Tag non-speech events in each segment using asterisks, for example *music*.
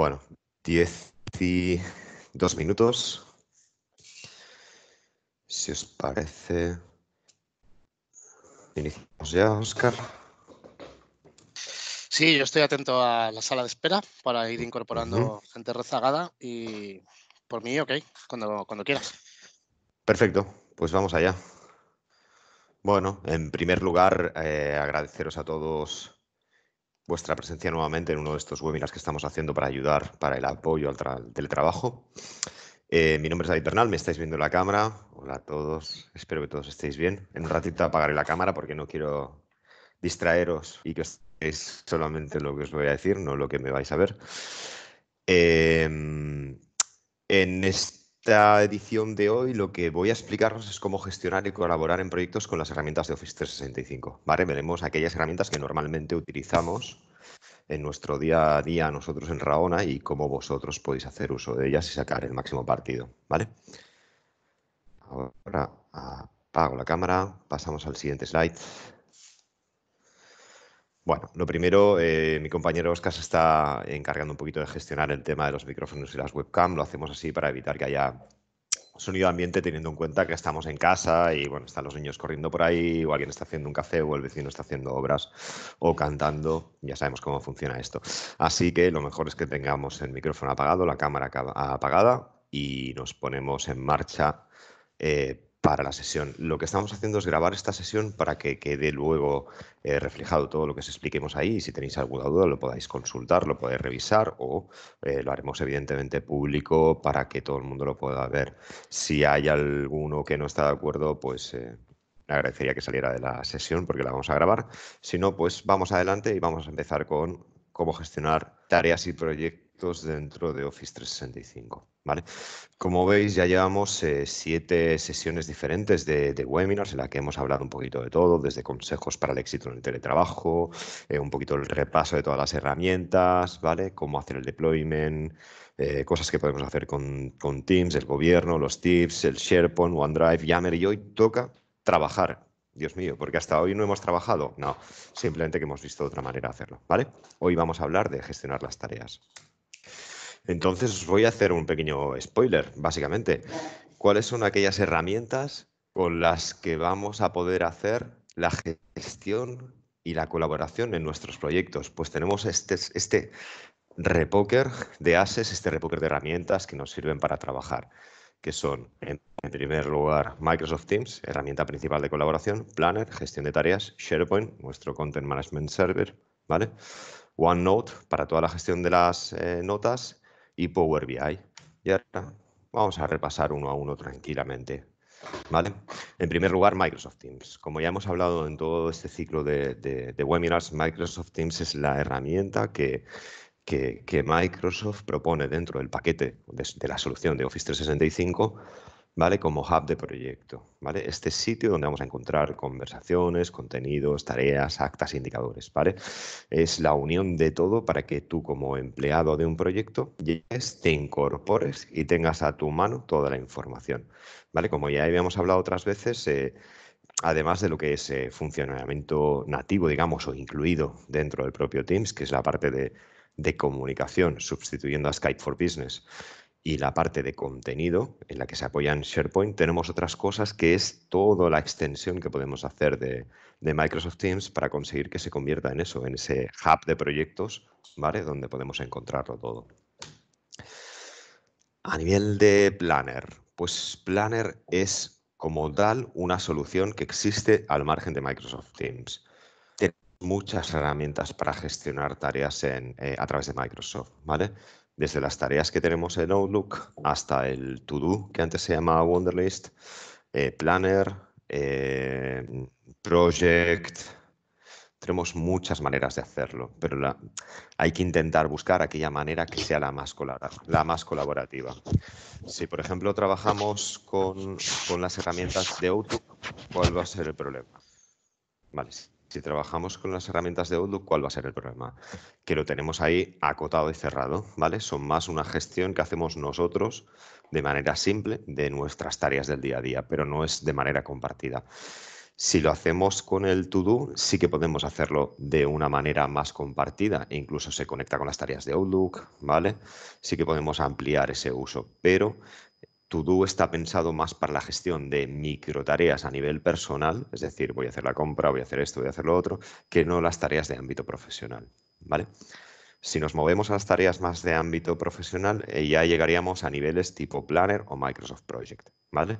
Bueno, 12 minutos. Si os parece, iniciamos ya, Oscar. Sí, yo estoy atento a la sala de espera para ir incorporando gente rezagada y por mí, ok, cuando, cuando quieras. Perfecto, pues vamos allá. Bueno, en primer lugar, eh, agradeceros a todos vuestra presencia nuevamente en uno de estos webinars que estamos haciendo para ayudar para el apoyo al teletrabajo. Eh, mi nombre es David Bernal, me estáis viendo la cámara. Hola a todos, espero que todos estéis bien. En un ratito apagaré la cámara porque no quiero distraeros y que es solamente lo que os voy a decir, no lo que me vais a ver. Em, en este esta edición de hoy lo que voy a explicaros es cómo gestionar y colaborar en proyectos con las herramientas de Office 365. ¿vale? Veremos aquellas herramientas que normalmente utilizamos en nuestro día a día nosotros en Raona y cómo vosotros podéis hacer uso de ellas y sacar el máximo partido. ¿vale? Ahora apago la cámara, pasamos al siguiente slide. Bueno, lo primero, eh, mi compañero Oscar se está encargando un poquito de gestionar el tema de los micrófonos y las webcams. Lo hacemos así para evitar que haya sonido ambiente teniendo en cuenta que estamos en casa y bueno, están los niños corriendo por ahí o alguien está haciendo un café o el vecino está haciendo obras o cantando, ya sabemos cómo funciona esto. Así que lo mejor es que tengamos el micrófono apagado, la cámara apagada y nos ponemos en marcha eh, para la sesión. Lo que estamos haciendo es grabar esta sesión para que quede luego eh, reflejado todo lo que os expliquemos ahí y si tenéis alguna duda lo podáis consultar, lo podéis revisar o eh, lo haremos evidentemente público para que todo el mundo lo pueda ver. Si hay alguno que no está de acuerdo, pues eh, agradecería que saliera de la sesión porque la vamos a grabar. Si no, pues vamos adelante y vamos a empezar con cómo gestionar tareas y proyectos dentro de Office 365. ¿Vale? Como veis, ya llevamos eh, siete sesiones diferentes de, webinars en la que hemos hablado un poquito de todo, desde consejos para el éxito en el teletrabajo, eh, un poquito el repaso de todas las herramientas, ¿vale? Cómo hacer el deployment, eh, cosas que podemos hacer con, Teams, el gobierno, los tips, el SharePoint, OneDrive, Yammer y hoy toca trabajar. Dios mío, porque hasta hoy no hemos trabajado. No, simplemente que hemos visto otra manera de hacerlo, ¿vale? Hoy vamos a hablar de gestionar las tareas. Entonces os voy a hacer un pequeño spoiler, básicamente. ¿Cuáles son aquellas herramientas con las que vamos a poder hacer la gestión y la colaboración en nuestros proyectos? Pues tenemos este, este repoker de ases, este repoker de herramientas que nos sirven para trabajar, que son, en, primer lugar, Microsoft Teams, herramienta principal de colaboración, Planner, gestión de tareas, SharePoint, nuestro Content Management Server, ¿vale? OneNote para toda la gestión de las eh, notas y Power BI. Y ahora vamos a repasar uno a uno tranquilamente. ¿Vale? En primer lugar, Microsoft Teams. Como ya hemos hablado en todo este ciclo de, webinars, Microsoft Teams es la herramienta que, que, Microsoft propone dentro del paquete de la solución de Office 365 ¿vale? Como hub de proyecto, ¿vale? Este sitio donde vamos a encontrar conversaciones, contenidos, tareas, actas, indicadores, ¿vale? Es la unión de todo para que tú como empleado de un proyecto llegues, te incorpores y tengas a tu mano toda la información, ¿vale? Como ya habíamos hablado otras veces, eh, además de lo que es eh, funcionamiento nativo, digamos, o incluido dentro del propio Teams, que es la parte de, de comunicación, sustituyendo a Skype for Business y la parte de contenido en la que se apoya en SharePoint, tenemos otras cosas que es toda la extensión que podemos hacer de, Microsoft Teams para conseguir que se convierta en eso, en ese hub de proyectos, ¿vale? Donde podemos encontrarlo todo. A nivel de Planner, pues Planner es como tal una solución que existe al margen de Microsoft Teams muchas herramientas para gestionar tareas eh, a través de Microsoft, ¿vale? desde las tareas que tenemos en Outlook hasta el to-do, que antes se llamaba Wonderlist, eh, Planner, eh, Project. Tenemos muchas maneras de hacerlo, pero hay que intentar buscar aquella manera que sea la más, la más colaborativa. Si, por ejemplo, trabajamos con, con las herramientas de Outlook, ¿cuál va a ser el problema? Vale, si trabajamos con las herramientas de Outlook, ¿cuál va a ser el problema? Que lo tenemos ahí acotado y cerrado, ¿vale? Son más una gestión que hacemos nosotros de manera simple de nuestras tareas del día a día, pero no es de manera compartida. Si lo hacemos con el to-do, sí que podemos hacerlo de una manera más compartida. Incluso se conecta con las tareas de Outlook, ¿vale? Sí que podemos ampliar ese uso, pero todo está pensado más para la gestión de micro tareas a nivel personal, es decir, voy a hacer la compra, voy a hacer esto, voy a hacer lo otro, que no las tareas de ámbito profesional. ¿vale? Si nos movemos a las tareas más de ámbito profesional, eh, ya llegaríamos a niveles tipo Planner o Microsoft Project. ¿vale?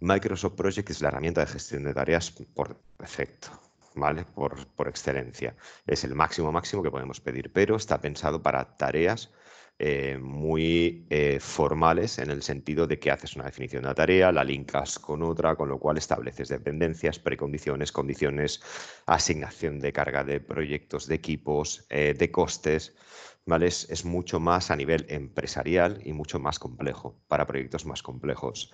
Microsoft Project es la herramienta de gestión de tareas por defecto. ¿Vale? Por, por excelencia. Es el máximo máximo que podemos pedir, pero está pensado para tareas eh, muy eh, formales en el sentido de que haces una definición de la tarea, la linkas con otra, con lo cual estableces dependencias, precondiciones, condiciones, asignación de carga de proyectos, de equipos, eh, de costes. ¿vale? Es, es mucho más a nivel empresarial y mucho más complejo para proyectos más complejos.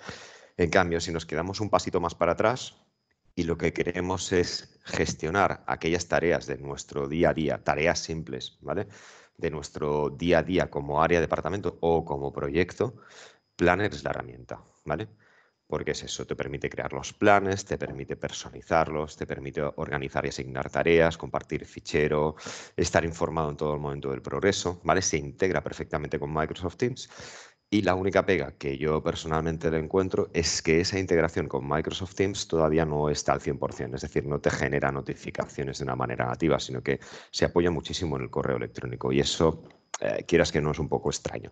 En cambio, si nos quedamos un pasito más para atrás, y lo que queremos es gestionar aquellas tareas de nuestro día a día, tareas simples, ¿vale? de nuestro día a día como área, departamento o como proyecto, Planner es la herramienta, ¿vale? Porque es eso, te permite crear los planes, te permite personalizarlos, te permite organizar y asignar tareas, compartir fichero, estar informado en todo el momento del progreso, ¿vale? Se integra perfectamente con Microsoft Teams y la única pega que yo personalmente le encuentro es que esa integración con Microsoft Teams todavía no está al 100%, es decir, no te genera notificaciones de una manera nativa, sino que se apoya muchísimo en el correo electrónico y eso, eh, quieras que no, es un poco extraño.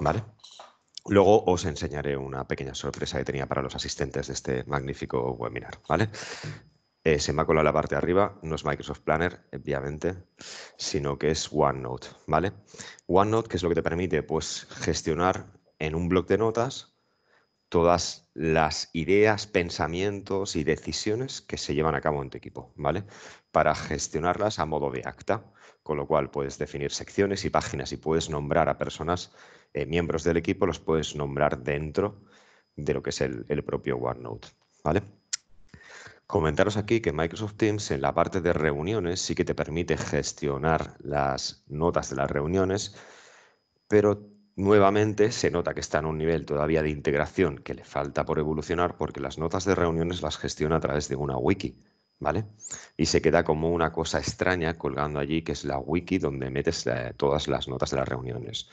¿Vale? Luego os enseñaré una pequeña sorpresa que tenía para los asistentes de este magnífico webinar, ¿vale? Eh, se me ha colado la parte de arriba, no es Microsoft Planner, obviamente, sino que es OneNote, ¿vale? OneNote, que es lo que te permite pues, gestionar en un bloc de notas todas las ideas, pensamientos y decisiones que se llevan a cabo en tu equipo, ¿vale? Para gestionarlas a modo de acta, con lo cual puedes definir secciones y páginas y puedes nombrar a personas, eh, miembros del equipo, los puedes nombrar dentro de lo que es el, el propio OneNote, ¿vale? Comentaros aquí que Microsoft Teams en la parte de reuniones sí que te permite gestionar las notas de las reuniones, pero nuevamente se nota que está en un nivel todavía de integración que le falta por evolucionar porque las notas de reuniones las gestiona a través de una wiki, ¿vale? Y se queda como una cosa extraña colgando allí que es la wiki donde metes eh, todas las notas de las reuniones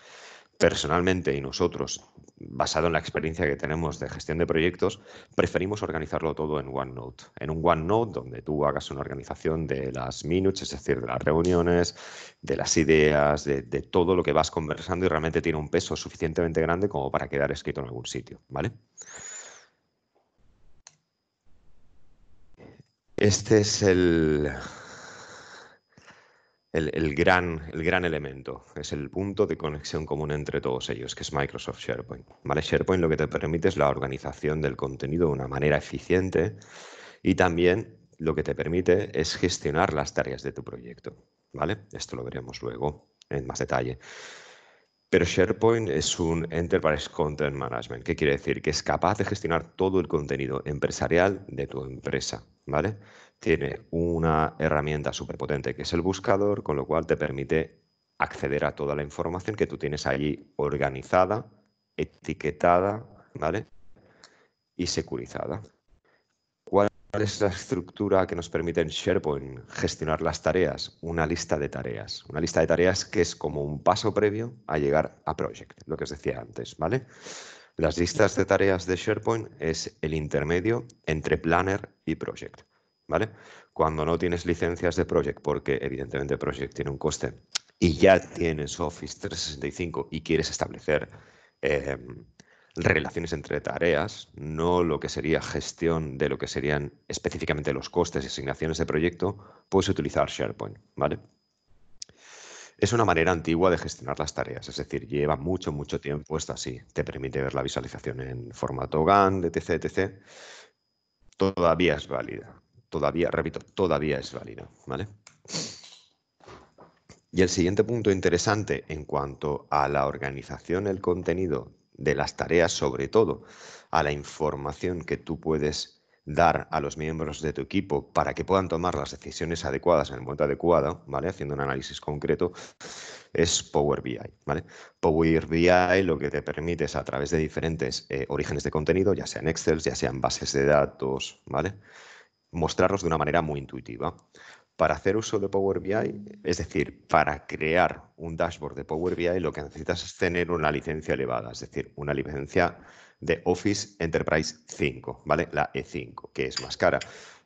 personalmente y nosotros, basado en la experiencia que tenemos de gestión de proyectos, preferimos organizarlo todo en OneNote. En un OneNote donde tú hagas una organización de las minutes, es decir, de las reuniones, de las ideas, de, todo lo que vas conversando y realmente tiene un peso suficientemente grande como para quedar escrito en algún sitio, ¿vale? Este es el, el, gran, el gran elemento, es el punto de conexión común entre todos ellos, que es Microsoft SharePoint. ¿vale? SharePoint lo que te permite es la organización del contenido de una manera eficiente y también lo que te permite es gestionar las tareas de tu proyecto. ¿vale? Esto lo veremos luego en más detalle. Pero SharePoint es un Enterprise Content Management. ¿Qué quiere decir? Que es capaz de gestionar todo el contenido empresarial de tu empresa, ¿vale? tiene una herramienta súper potente que es el buscador, con lo cual te permite acceder a toda la información que tú tienes allí organizada, etiquetada, ¿vale? Y securizada. ¿Cuál es la estructura que nos permite en SharePoint gestionar las tareas? Una lista de tareas. Una lista de tareas que es como un paso previo a llegar a Project, lo que os decía antes, ¿vale? Las listas de tareas de SharePoint es el intermedio entre Planner y Project. Cuando no tienes licencias de Project, porque evidentemente Project tiene un coste y ya tienes Office 365 y quieres establecer em, relaciones entre tareas, no lo que sería gestión de lo que serían específicamente los costes y asignaciones de proyecto, puedes utilizar SharePoint, Es una manera antigua de gestionar las tareas, es decir, lleva mucho, mucho tiempo esta así. Te permite ver la visualización en formato GAN, etc, etc. Todavía es válida todavía, repito, todavía es válido. ¿vale? Y el siguiente punto interesante en cuanto a la organización, el contenido de las tareas, sobre todo a la información que tú puedes dar a los miembros de tu equipo para que puedan tomar las decisiones adecuadas en el momento adecuado, ¿vale? Haciendo un análisis concreto, es Power BI, ¿vale? Power BI lo que te permite es a través de diferentes eh, orígenes de contenido, ya sean Excel, ya sean bases de datos, ¿vale? mostrarlos de una manera muy intuitiva. Para hacer uso de Power BI, es decir, para crear un dashboard de Power BI, lo que necesitas es tener una licencia elevada, es decir, una licencia de Office Enterprise 5, ¿vale? La E5, que es más cara.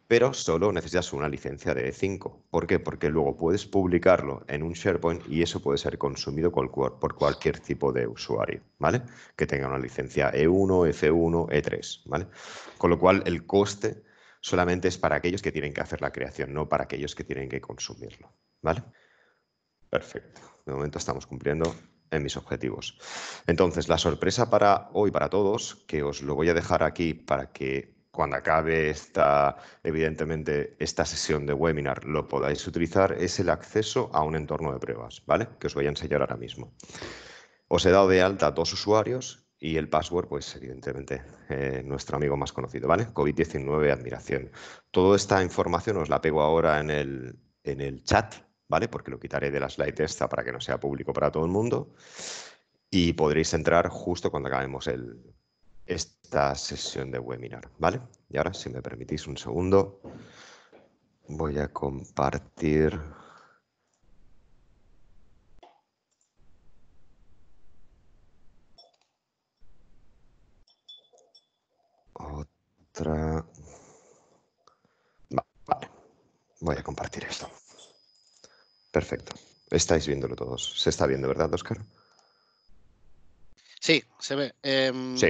Pero solo necesitas una licencia de E5. ¿Por qué? Porque luego puedes publicarlo en un SharePoint y eso puede ser consumido por cualquier tipo de usuario, ¿vale? Que tenga una licencia E1, F1, E3, ¿vale? Con lo cual el coste solamente es para aquellos que tienen que hacer la creación, no para aquellos que tienen que consumirlo. ¿Vale? Perfecto. De momento estamos cumpliendo en mis objetivos. Entonces, la sorpresa para hoy, para todos, que os lo voy a dejar aquí para que cuando acabe esta, evidentemente, esta sesión de webinar lo podáis utilizar, es el acceso a un entorno de pruebas, ¿vale? Que os voy a enseñar ahora mismo. Os he dado de alta a dos usuarios y el password, pues evidentemente, eh, nuestro amigo más conocido, ¿vale? COVID-19, admiración. Toda esta información os la pego ahora en el, en el chat, ¿vale? Porque lo quitaré de la slide esta para que no sea público para todo el mundo. Y podréis entrar justo cuando acabemos esta sesión de webinar, ¿vale? Y ahora, si me permitís un segundo, voy a compartir... Vale, voy a compartir esto. Perfecto. Estáis viéndolo todos. Se está viendo, ¿verdad, Oscar? Sí, se ve. Em, sí.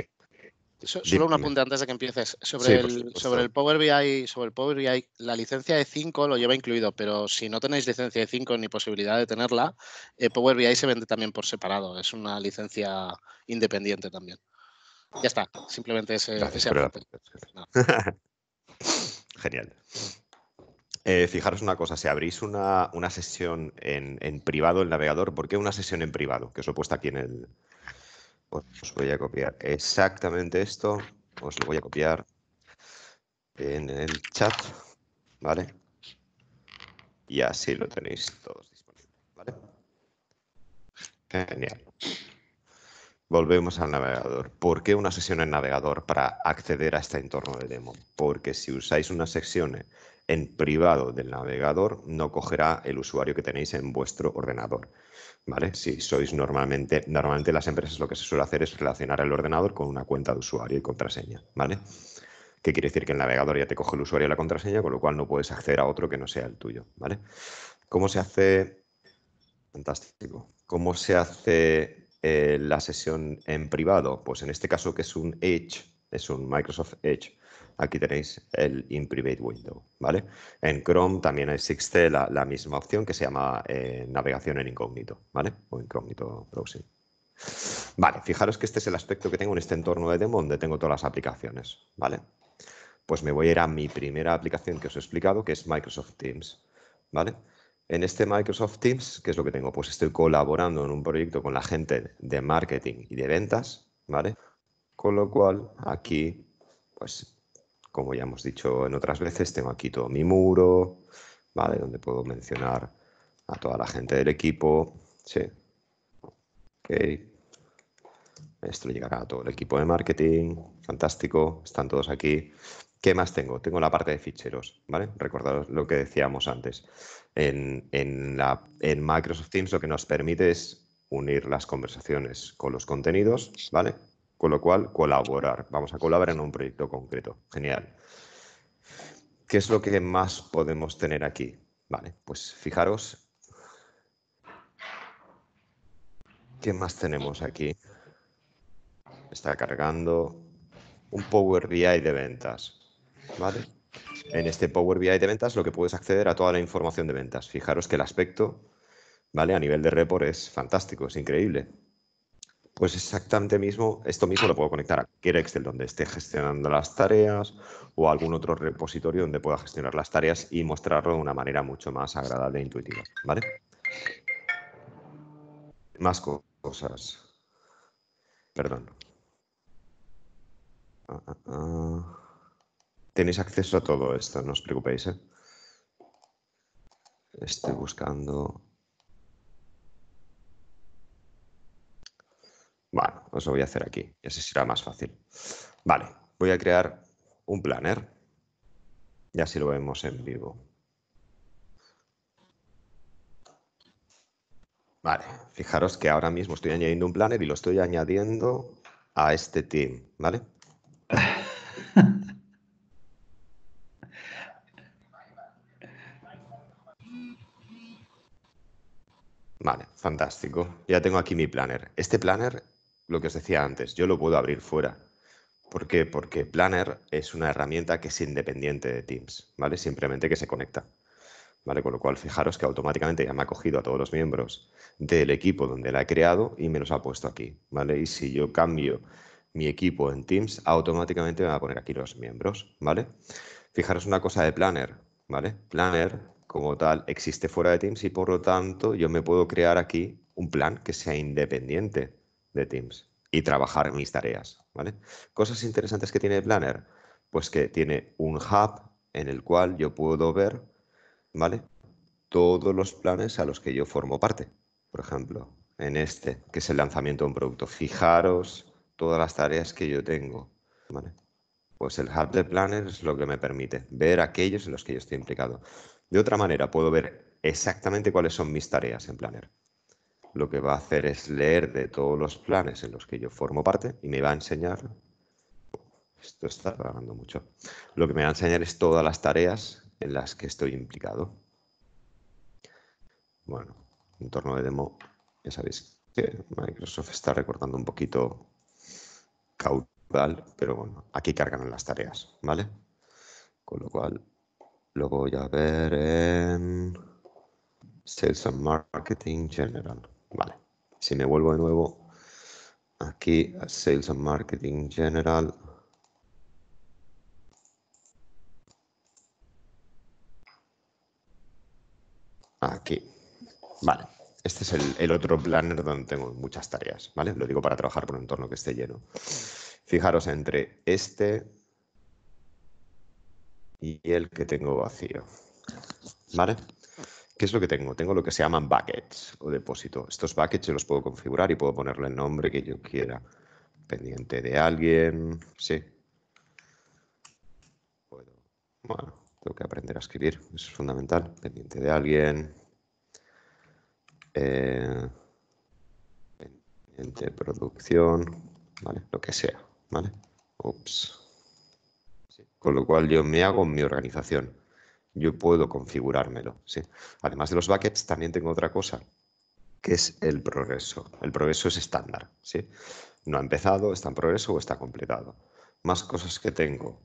solo un apunte antes de que empieces. Sobre, el, sobre el Power BI, sobre el Power BI, la licencia de 5 lo lleva incluido, pero si no tenéis licencia de 5 ni posibilidad de tenerla, eh, Power BI se vende también por separado. Es una licencia independiente también. Ya está, simplemente es eh, Gracias, *laughs* Genial. Eh, fijaros una cosa, si abrís una, sesión en, en, privado el navegador, ¿por qué una sesión en privado? Que os lo he puesto aquí en el... Os voy a copiar exactamente esto, os lo voy a copiar en el chat, ¿vale? Y así lo tenéis todos disponible, ¿vale? Genial. Volvemos al navegador. ¿Por qué una sesión en navegador para acceder a este entorno de demo? Porque si usáis una sesión en privado del navegador, no cogerá el usuario que tenéis en vuestro ordenador. ¿Vale? Si sois normalmente, normalmente las empresas lo que se suele hacer es relacionar el ordenador con una cuenta de usuario y contraseña, ¿vale? ¿Qué quiere decir que el navegador ya te coge el usuario y la contraseña, con lo cual no puedes acceder a otro que no sea el tuyo, ¿vale? ¿Cómo se hace? Fantástico. ¿Cómo se hace eh, la sesión en privado? Pues en este caso que es un Edge, es un Microsoft Edge, aquí tenéis el In Private Window, ¿vale? En Chrome también existe la, la misma opción que se llama eh, navegación en incógnito, ¿vale? O incógnito browsing. Vale, fijaros que este es el aspecto que tengo en este entorno de demo donde tengo todas las aplicaciones, ¿vale? Pues me voy a ir a mi primera aplicación que os he explicado, que es Microsoft Teams, ¿vale? En este Microsoft Teams, ¿qué es lo que tengo? Pues estoy colaborando en un proyecto con la gente de marketing y de ventas, ¿vale? Con lo cual, aquí, pues, como ya hemos dicho en otras veces, tengo aquí todo mi muro, ¿vale? Donde puedo mencionar a toda la gente del equipo, sí. Ok. Esto llegará a todo el equipo de marketing, fantástico, están todos aquí. ¿Qué más tengo? Tengo la parte de ficheros, ¿vale? Recordaros lo que decíamos antes. En, Microsoft Teams lo que nos permite es unir las conversaciones con los contenidos, ¿vale? Con lo cual, colaborar. Vamos a colaborar en un proyecto concreto. Genial. ¿Qué es lo que más podemos tener aquí? Vale, pues fijaros. ¿Qué más tenemos aquí? Está cargando un Power BI de ventas. ¿vale? En este Power BI de ventas lo que puedes acceder a toda la información de ventas. Fijaros que el aspecto, ¿vale? A nivel de report es fantástico, es increíble. Pues exactamente mismo, esto mismo lo puedo conectar a cualquier Excel donde esté gestionando las tareas o a algún otro repositorio donde pueda gestionar las tareas y mostrarlo de una manera mucho más agradable e intuitiva, ¿vale? Más cosas. Perdón. Ah, ah, ah. Tenéis acceso a todo esto, no os preocupéis. ¿eh? Estoy buscando... Bueno, os lo voy a hacer aquí, y así será más fácil. Vale, voy a crear un planner. Y así lo vemos en vivo. Vale, fijaros que ahora mismo estoy añadiendo un planner y lo estoy añadiendo a este team, ¿vale? *laughs* Vale, fantástico. Ya tengo aquí mi planner. Este planner, lo que os decía antes, yo lo puedo abrir fuera. ¿Por qué? Porque Planner es una herramienta que es independiente de Teams, ¿vale? Simplemente que se conecta. ¿Vale? Con lo cual, fijaros que automáticamente ya me ha cogido a todos los miembros del equipo donde la he creado y me los ha puesto aquí, ¿vale? Y si yo cambio mi equipo en Teams, automáticamente me va a poner aquí los miembros, ¿vale? Fijaros una cosa de Planner, ¿vale? Planner como tal existe fuera de Teams y por lo tanto yo me puedo crear aquí un plan que sea independiente de Teams y trabajar mis tareas. ¿vale? Cosas interesantes que tiene Planner, pues que tiene un hub en el cual yo puedo ver ¿vale? todos los planes a los que yo formo parte. Por ejemplo, en este, que es el lanzamiento de un producto. Fijaros todas las tareas que yo tengo. Pues el hub de Planner es lo que me permite ver aquellos en los que yo estoy implicado. De otra manera, puedo ver exactamente cuáles son mis tareas en Planner. Lo que va a hacer es leer de todos los planes en los que yo formo parte y me va a enseñar, esto está grabando mucho, lo que me va a enseñar es todas las tareas en las que estoy implicado. Bueno, en entorno de demo, ya sabéis que Microsoft está recortando un poquito caudal, pero bueno, aquí cargan las tareas, ¿vale? Con lo cual lo voy a ver en Sales and Marketing General. Vale. Si me vuelvo de nuevo aquí a Sales and Marketing General. Aquí. Vale. Este es el, otro planner donde tengo muchas tareas, ¿vale? Lo digo para trabajar por un entorno que esté lleno. Fijaros entre este, y el que tengo vacío. ¿Vale? ¿Qué es lo que tengo? Tengo lo que se llaman buckets o depósito. Estos buckets yo los puedo configurar y puedo ponerle el nombre que yo quiera. Pendiente de alguien. Sí. Bueno, tengo que aprender a escribir. Eso es fundamental. Pendiente de alguien. Eh, pendiente de producción. ¿Vale? Lo que sea. ¿Vale? Ups. Con lo cual yo me hago mi organización. Yo puedo configurármelo. Además de los buckets, también tengo otra cosa, que es el progreso. El progreso es estándar. No ha empezado, está en progreso o está completado. Más cosas que tengo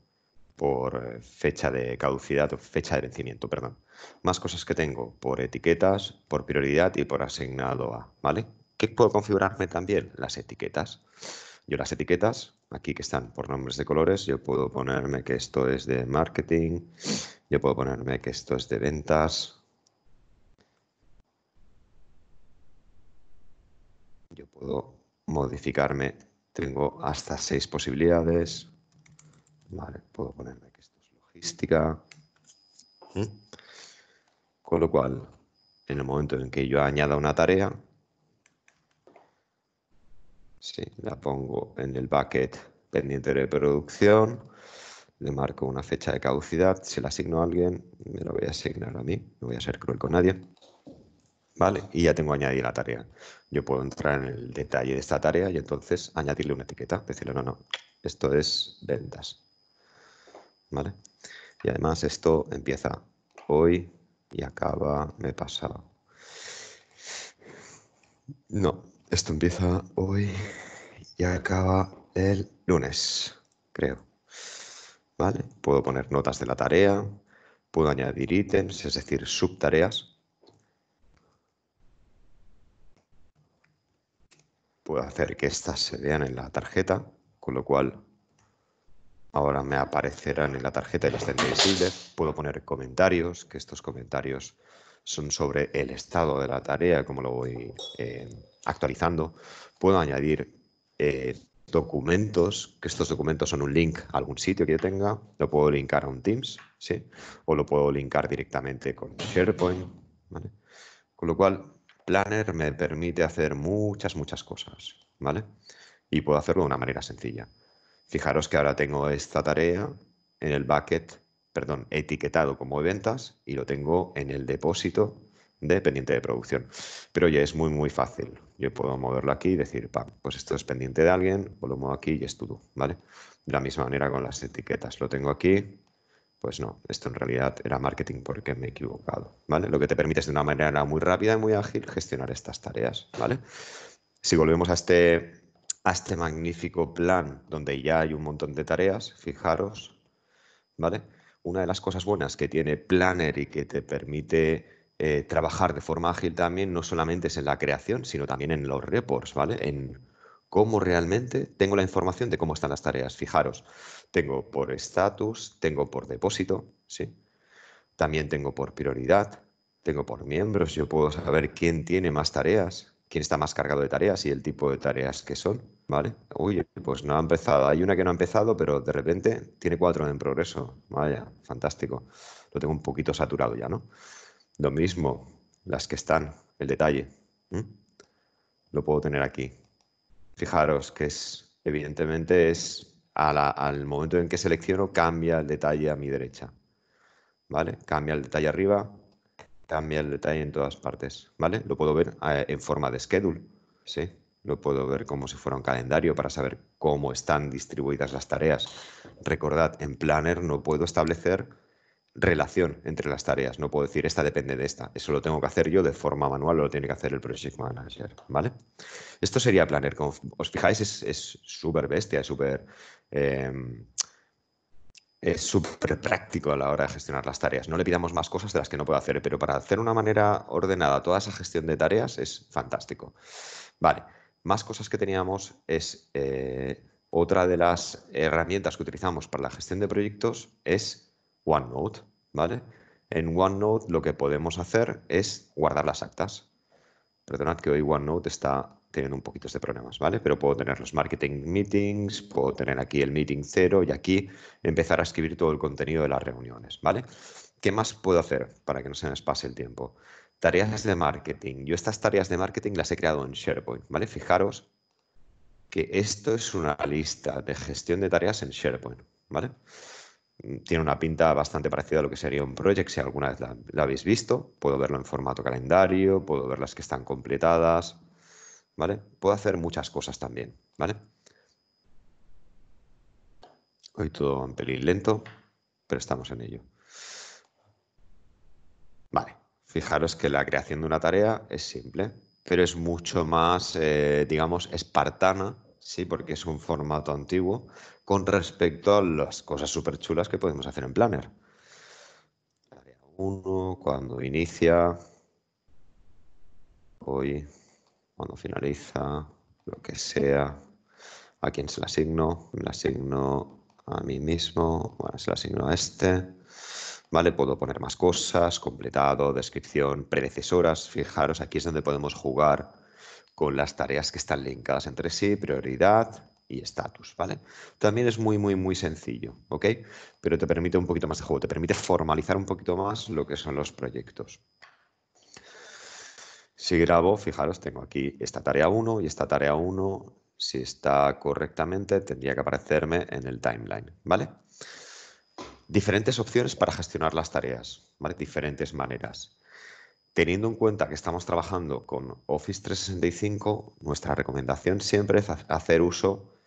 por eh, fecha de caducidad o fecha de vencimiento, perdón. Más cosas que tengo por etiquetas, por prioridad y por asignado a, ¿vale? ¿Qué puedo configurarme también? Las etiquetas. Yo las etiquetas, aquí que están por nombres de colores, yo puedo ponerme que esto es de marketing, yo puedo ponerme que esto es de ventas, yo puedo modificarme, tengo hasta seis posibilidades, vale, puedo ponerme que esto es logística, ¿Mm? con lo cual, en el momento en que yo añada una tarea, Sí, la pongo en el bucket pendiente de producción, le marco una fecha de caducidad, se la asigno a alguien, me la voy a asignar a mí, no voy a ser cruel con nadie. Vale, y ya tengo añadida la tarea. Yo puedo entrar en el detalle de esta tarea y entonces añadirle una etiqueta, decirle, no, no, esto es ventas. Vale, y además esto empieza hoy y acaba, me he pasado. No, esto empieza hoy y acaba el lunes, creo. ¿Vale? Puedo poner notas de la tarea, puedo añadir ítems, es decir, subtareas. Puedo hacer que estas se vean en la tarjeta, con lo cual ahora me aparecerán en la tarjeta y las tendré visibles. Puedo poner comentarios, que estos comentarios son sobre el estado de la tarea, como lo voy... Eh, actualizando, puedo añadir eh, documentos, que estos documentos son un link a algún sitio que yo tenga, lo puedo linkar a un Teams, ¿sí? O lo puedo linkar directamente con SharePoint, Con lo cual, Planner me permite hacer muchas, muchas cosas, ¿vale? Y puedo hacerlo de una manera sencilla. Fijaros que ahora tengo esta tarea en el bucket, perdón, etiquetado como ventas y lo tengo en el depósito de pendiente de producción. Pero ya es muy, muy fácil. Yo puedo moverlo aquí y decir, pues esto es pendiente de alguien, o pues lo muevo aquí y es todo, ¿vale? De la misma manera con las etiquetas. Lo tengo aquí, pues no, esto en realidad era marketing porque me he equivocado, ¿vale? Lo que te permite es de una manera muy rápida y muy ágil gestionar estas tareas, ¿vale? Si volvemos a este, a este magnífico plan donde ya hay un montón de tareas, fijaros, ¿vale? Una de las cosas buenas que tiene Planner y que te permite eh, trabajar de forma ágil también, no solamente es en la creación, sino también en los reports, ¿vale? En cómo realmente tengo la información de cómo están las tareas. Fijaros, tengo por estatus, tengo por depósito, ¿sí? También tengo por prioridad, tengo por miembros, yo puedo saber quién tiene más tareas, quién está más cargado de tareas y el tipo de tareas que son, ¿vale? Uy, pues no ha empezado, hay una que no ha empezado, pero de repente tiene cuatro en progreso, vaya, fantástico, lo tengo un poquito saturado ya, ¿no? Lo mismo, las que están, el detalle. Lo puedo tener aquí. Fijaros que es, evidentemente, es al momento en que selecciono, cambia el detalle a mi derecha. ¿Vale? Cambia el detalle arriba, cambia el detalle en todas partes. ¿Vale? Lo puedo ver eh, en forma de schedule. Sí, lo puedo ver como si fuera un calendario para saber cómo están distribuidas las tareas. Recordad, en Planner no puedo establecer relación entre las tareas. No puedo decir esta depende de esta. Eso lo tengo que hacer yo de forma manual o lo tiene que hacer el Project Manager. ¿Vale? Esto sería Planner. Como os fijáis, es súper bestia, es súper. Em, es súper práctico a la hora de gestionar las tareas. No le pidamos más cosas de las que no puedo hacer, pero para hacer una manera ordenada toda esa gestión de tareas es fantástico. Vale, más cosas que teníamos es eh, otra de las herramientas que utilizamos para la gestión de proyectos es OneNote, ¿vale? En OneNote lo que podemos hacer es guardar las actas. Perdonad que hoy OneNote está teniendo un poquito de problemas, ¿vale? Pero puedo tener los marketing meetings, puedo tener aquí el meeting cero y aquí empezar a escribir todo el contenido de las reuniones, ¿vale? ¿Qué más puedo hacer para que no se nos pase el tiempo? Tareas de marketing. Yo estas tareas de marketing las he creado en SharePoint, ¿vale? Fijaros que esto es una lista de gestión de tareas en SharePoint, ¿vale? tiene una pinta bastante parecida a lo que sería un project, si alguna vez la, habéis visto. Puedo verlo en formato calendario, puedo ver las que están completadas, ¿vale? Puedo hacer muchas cosas también, ¿vale? Hoy todo un pelín lento, pero estamos en ello. Vale, fijaros que la creación de una tarea es simple, pero es mucho más, eh, digamos, espartana, ¿sí? Porque es un formato antiguo, con respecto a las cosas súper chulas que podemos hacer en Planner. Uno, cuando inicia, hoy, cuando finaliza, lo que sea, a quién se la asigno, me la asigno a mí mismo, bueno, se la asigno a este, ¿vale? Puedo poner más cosas, completado, descripción, predecesoras, fijaros, aquí es donde podemos jugar con las tareas que están linkadas entre sí, prioridad, y estatus ¿vale? También es muy, muy, muy sencillo, ¿ok? Pero te permite un poquito más de juego, te permite formalizar un poquito más lo que son los proyectos. Si grabo, fijaros, tengo aquí esta tarea 1 y esta tarea 1, si está correctamente, tendría que aparecerme en el timeline, ¿vale? Diferentes opciones para gestionar las tareas, ¿vale? Diferentes maneras. Teniendo en cuenta que estamos trabajando con Office 365, nuestra recomendación siempre es hacer uso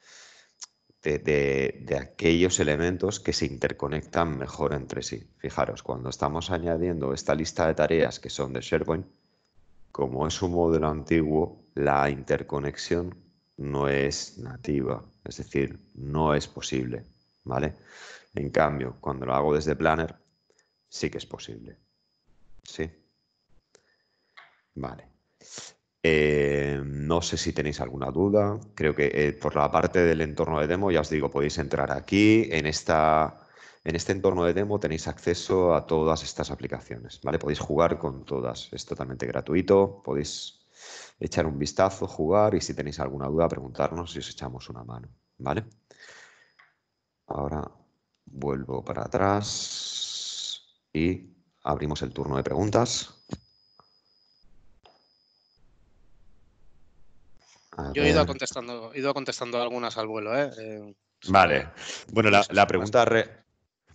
de, aquellos elementos que se interconectan mejor entre sí. Fijaros, cuando estamos añadiendo esta lista de tareas que son de SharePoint, como es un modelo antiguo, la interconexión no es nativa, es decir, no es posible, ¿vale? En cambio, cuando lo hago desde Planner, sí que es posible, ¿sí? Vale. Eh, no sé si tenéis alguna duda. Creo que eh, por la parte del entorno de demo, ya os digo, podéis entrar aquí. En, esta, en este entorno de demo tenéis acceso a todas estas aplicaciones. ¿vale? Podéis jugar con todas. Es totalmente gratuito. Podéis echar un vistazo, jugar y si tenéis alguna duda, preguntarnos si os echamos una mano. ¿vale? Ahora vuelvo para atrás y abrimos el turno de preguntas. Yo he ido contestando, he ido contestando algunas al vuelo, ¿eh? Eh, vale. Bueno, la, pregunta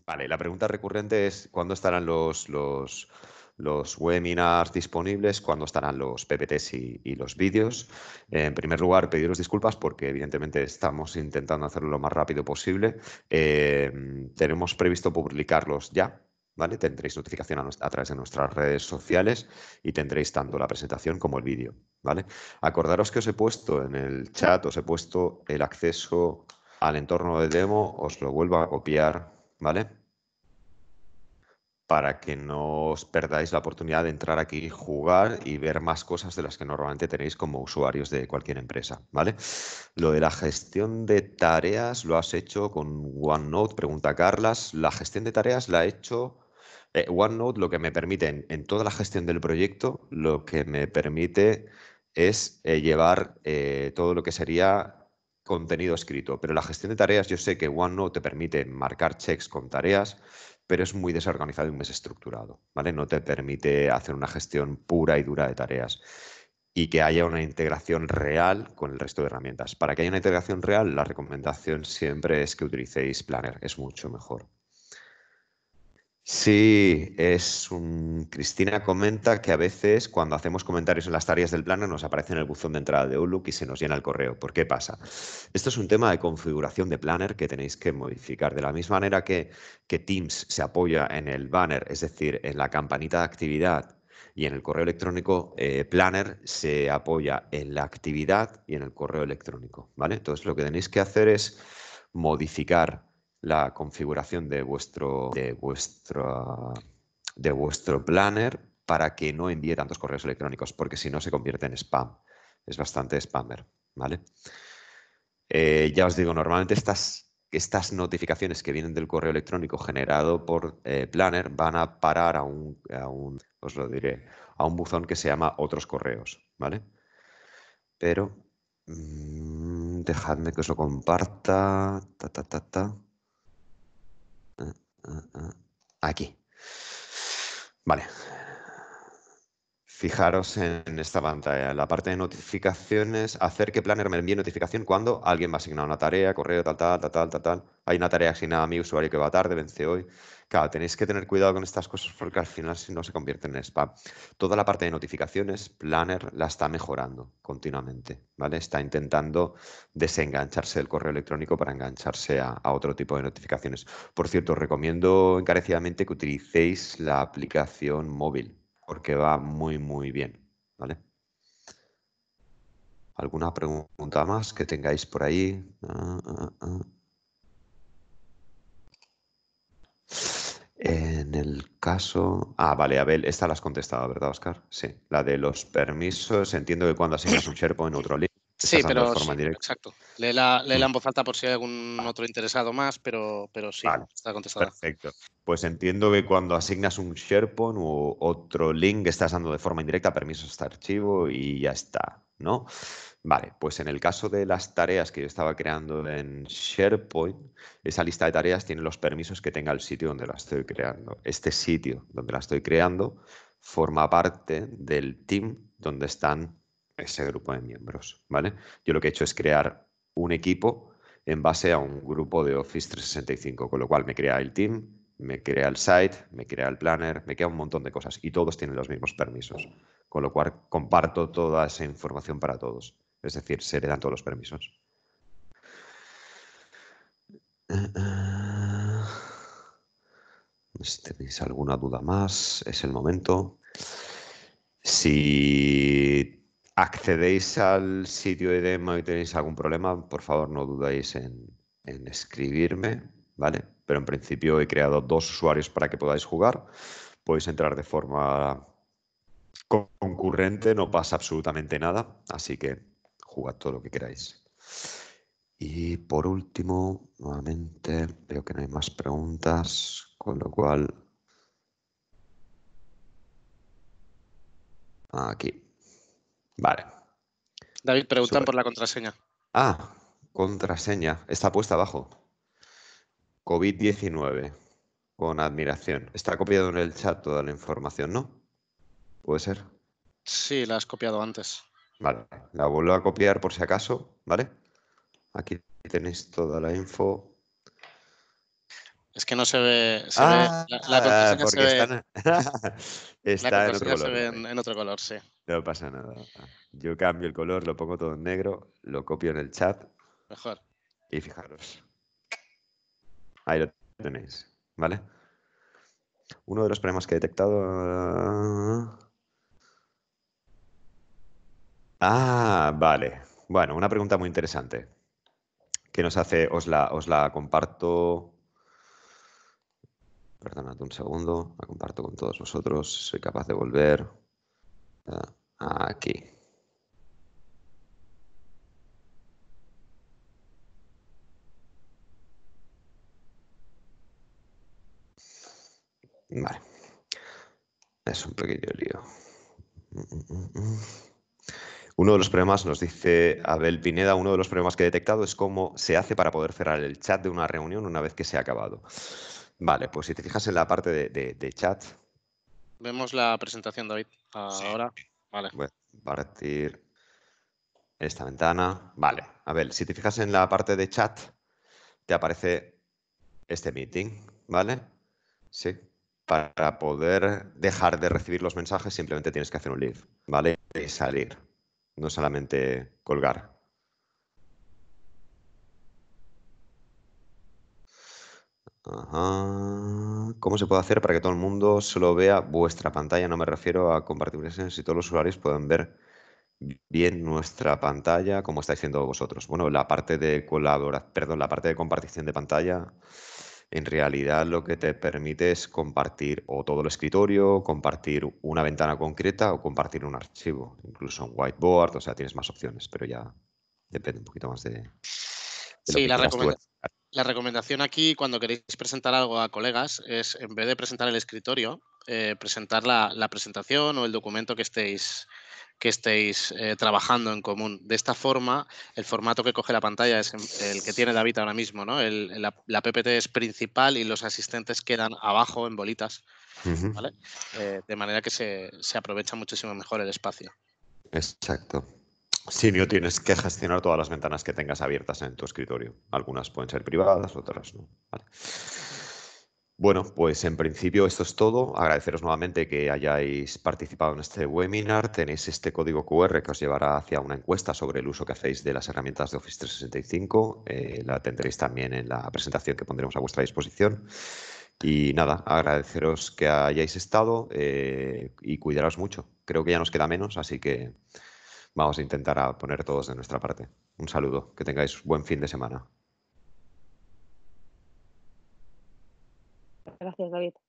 vale, la pregunta recurrente es ¿cuándo estarán los, los, los webinars disponibles, cuándo estarán los PPTs y, los vídeos. en primer lugar, pediros disculpas porque evidentemente estamos intentando hacerlo lo más rápido posible. Eh, tenemos previsto publicarlos ya, Tendréis notificación a, través de nuestras redes sociales y tendréis tanto la presentación como el vídeo, ¿vale? Acordaros que os he puesto en el chat, os he puesto el acceso al entorno de demo, os lo vuelvo a copiar, ¿vale? Para que no os perdáis la oportunidad de entrar aquí, jugar y ver más cosas de las que normalmente tenéis como usuarios de cualquier empresa, ¿vale? Lo de la gestión de tareas lo has hecho con OneNote, pregunta Carlas. La gestión de tareas la he hecho eh, OneNote lo que me permite en, toda la gestión del proyecto, lo que me permite es eh, llevar eh, todo lo que sería contenido escrito. Pero la gestión de tareas, yo sé que OneNote te permite marcar checks con tareas, pero es muy desorganizado y muy desestructurado. ¿vale? No te permite hacer una gestión pura y dura de tareas y que haya una integración real con el resto de herramientas. Para que haya una integración real, la recomendación siempre es que utilicéis Planner, es mucho mejor. Sí, es un... Cristina comenta que a veces cuando hacemos comentarios en las tareas del Planner nos aparece en el buzón de entrada de Outlook y se nos llena el correo. ¿Por qué pasa? Esto es un tema de configuración de planner que tenéis que modificar. De la misma manera que, que Teams se apoya en el banner, es decir, en la campanita de actividad y en el correo electrónico eh, Planner se apoya en la actividad y en el correo electrónico, ¿vale? Entonces lo que tenéis que hacer es modificar la configuración de vuestro, de vuestro, de vuestro planner para que no envíe tantos correos electrónicos, porque si no se convierte en spam. Es bastante spammer, ¿vale? Eh, ya os digo, normalmente estas, estas notificaciones que vienen del correo electrónico generado por eh, Planner van a parar a un, os lo diré, a un buzón que se llama Otros Correos, ¿vale? Pero mm, dejadme que os lo comparta. Ta, ta, ta, Mm, mm. aquí. Vale, Fijaros en esta pantalla, en la parte de notificaciones, hacer que Planner me envíe notificación cuando alguien me ha asignado una tarea, correo, tal, tal, tal, tal, tal, Hay una tarea asignada a mi usuario que va tarde, vence hoy. Claro, tenéis que tener cuidado con estas cosas porque al final si no se convierten en spam. Toda la parte de notificaciones, Planner la está mejorando continuamente, ¿vale? Está intentando desengancharse del correo electrónico para engancharse a, otro tipo de notificaciones. Por cierto, recomiendo encarecidamente que utilicéis la aplicación móvil porque va muy, muy bien. ¿Vale? ¿Alguna pregunta más que tengáis por ahí? Ah, ah, ah, en el caso... Ah, vale, Abel, esta la has contestado, ¿verdad, Oscar? Sí, la de los permisos. Entiendo que cuando asignas un SharePoint en otro Sí, pero exacto. Le mm. léela en voz alta por si hay algún otro interesado más, pero, pero sí, está contestada. Perfecto. Pues entiendo que cuando asignas un SharePoint u otro link, estás dando de forma indirecta permisos a este archivo y ya está, ¿no? Vale, pues en el caso de las tareas que yo estaba creando en SharePoint, esa lista de tareas tiene los permisos que tenga el sitio donde la estoy creando. Este sitio donde la estoy creando forma parte del team donde están ese grupo de miembros, ¿vale? Yo lo que he hecho es crear un equipo en base a un grupo de Office 365, con lo cual me crea el team, me crea el site, me crea el planner, me crea un montón de cosas y todos tienen los mismos permisos, con lo cual comparto toda esa información para todos, es decir, se le dan todos los permisos. *clears throat* Si tenéis alguna duda más, es el momento. Si accedéis al sitio de demo y tenéis algún problema, por favor no dudáis en, escribirme, ¿vale? Pero en principio he creado dos usuarios para que podáis jugar. Podéis entrar de forma concurrente, no pasa absolutamente nada, así que jugad todo lo que queráis. Y por último, nuevamente, veo que no hay más preguntas, con lo cual... Aquí. Vale. David, preguntan por la contraseña. Ah, contraseña. Está puesta abajo. COVID-19. Con admiración. Está copiado en el chat toda la información, ¿no? ¿Puede ser? Sí, la has copiado antes. Vale, la vuelvo a copiar por si acaso, ¿vale? Aquí tenéis toda la info. Es que no se ve. Ah, la, contraseña se ve. en, la Se ve en otro color, sí. No pasa nada. Yo cambio el color, lo pongo todo en negro, lo copio en el chat. Mejor. Y fijaros. Ahí lo tenéis, ¿vale? Uno de los problemas que he detectado... Ah, vale. Bueno, una pregunta muy interesante que nos hace, os la, os la comparto. Perdonad un segundo, la comparto con todos vosotros. Soy capaz de volver. Ah. Ah, aquí. Vale. Es un pequeño lío. Uno de los problemas, nos dice Abel Pineda, uno de los problemas que he detectado es cómo se hace para poder cerrar el chat de una reunión una vez que se ha acabado. Vale, pues si te fijas en la parte de, chat. Vemos la presentación, David, ahora. Vale. Voy a esta ventana. Vale. A ver, si te fijas en la parte de chat, te aparece este meeting, ¿vale? Sí. Para poder dejar de recibir los mensajes, simplemente tienes que hacer un leave, ¿vale? Y salir, no solamente colgar. Ajá. ¿Cómo se puede hacer para que todo el mundo solo vea vuestra pantalla? No me refiero a compartir si todos los usuarios pueden ver bien nuestra pantalla, como estáis haciendo vosotros. Bueno, la parte de colaborar, perdón, la parte de compartición de pantalla, en realidad lo que te permite es compartir o todo el escritorio, compartir una ventana concreta o compartir un archivo, incluso un whiteboard, o sea, tienes más opciones, pero ya depende un poquito más de... sí, la recomendación. La recomendación aquí, cuando queréis presentar algo a colegas, es en vez de presentar el escritorio, eh, presentar la, presentación o el documento que estéis, que estéis eh, trabajando en común. De esta forma, el formato que coge la pantalla es el que tiene David ahora mismo, ¿no? El, la, PPT es principal y los asistentes quedan abajo en bolitas, eh, de manera que se aprovecha muchísimo mejor el espacio. Exacto no tienes que gestionar todas las ventanas que tengas abiertas en tu escritorio. Algunas pueden ser privadas, otras no. Bueno, pues en principio esto es todo. Agradeceros nuevamente que hayáis participado en este webinar. Tenéis este código QR que os llevará hacia una encuesta sobre el uso que hacéis de las herramientas de Office 365. Eh, la tendréis también en la presentación que pondremos a vuestra disposición. Y nada, agradeceros que hayáis estado eh, y cuidaros mucho. Creo que ya nos queda menos, así que vamos a intentar poner todos de nuestra parte. Un saludo, que tengáis buen fin de semana. Gracias, David.